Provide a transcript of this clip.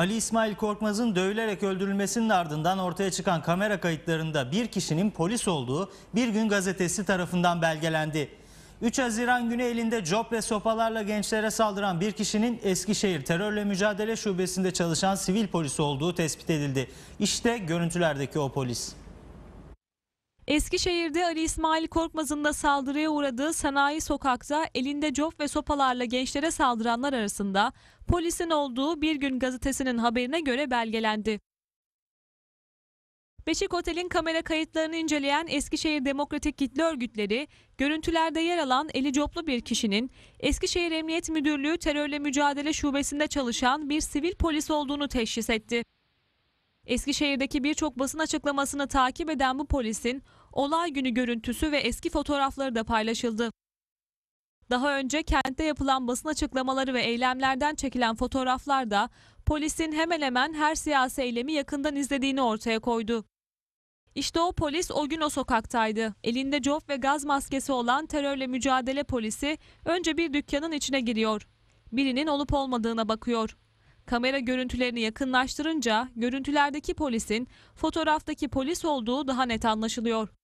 Ali İsmail Korkmaz'ın dövülerek öldürülmesinin ardından ortaya çıkan kamera kayıtlarında bir kişinin polis olduğu Bir Gün gazetesi tarafından belgelendi. 3 Haziran günü elinde cop ve sopalarla gençlere saldıran bir kişinin Eskişehir Terörle Mücadele Şubesi'nde çalışan sivil polis olduğu tespit edildi. İşte görüntülerdeki o polis. Eskişehir'de Ali İsmail Korkmaz'ın da saldırıya uğradığı sanayi sokakta elinde cop ve sopalarla gençlere saldıranlar arasında polisin olduğu Bir Gün gazetesinin haberine göre belgelendi. Beşik Otel'in kamera kayıtlarını inceleyen Eskişehir Demokratik Kitle Örgütleri, görüntülerde yer alan eli coplu bir kişinin Eskişehir Emniyet Müdürlüğü Terörle Mücadele Şubesi'nde çalışan bir sivil polis olduğunu teşhis etti. Eskişehir'deki birçok basın açıklamasını takip eden bu polisin olay günü görüntüsü ve eski fotoğrafları da paylaşıldı. Daha önce kentte yapılan basın açıklamaları ve eylemlerden çekilen fotoğraflar da polisin hemen hemen her siyasi eylemi yakından izlediğini ortaya koydu. İşte o polis o gün o sokaktaydı. Elinde cop ve gaz maskesi olan terörle mücadele polisi önce bir dükkanın içine giriyor. Birinin olup olmadığına bakıyor. Kamera görüntülerini yakınlaştırınca görüntülerdeki polisin fotoğraftaki polis olduğu daha net anlaşılıyor.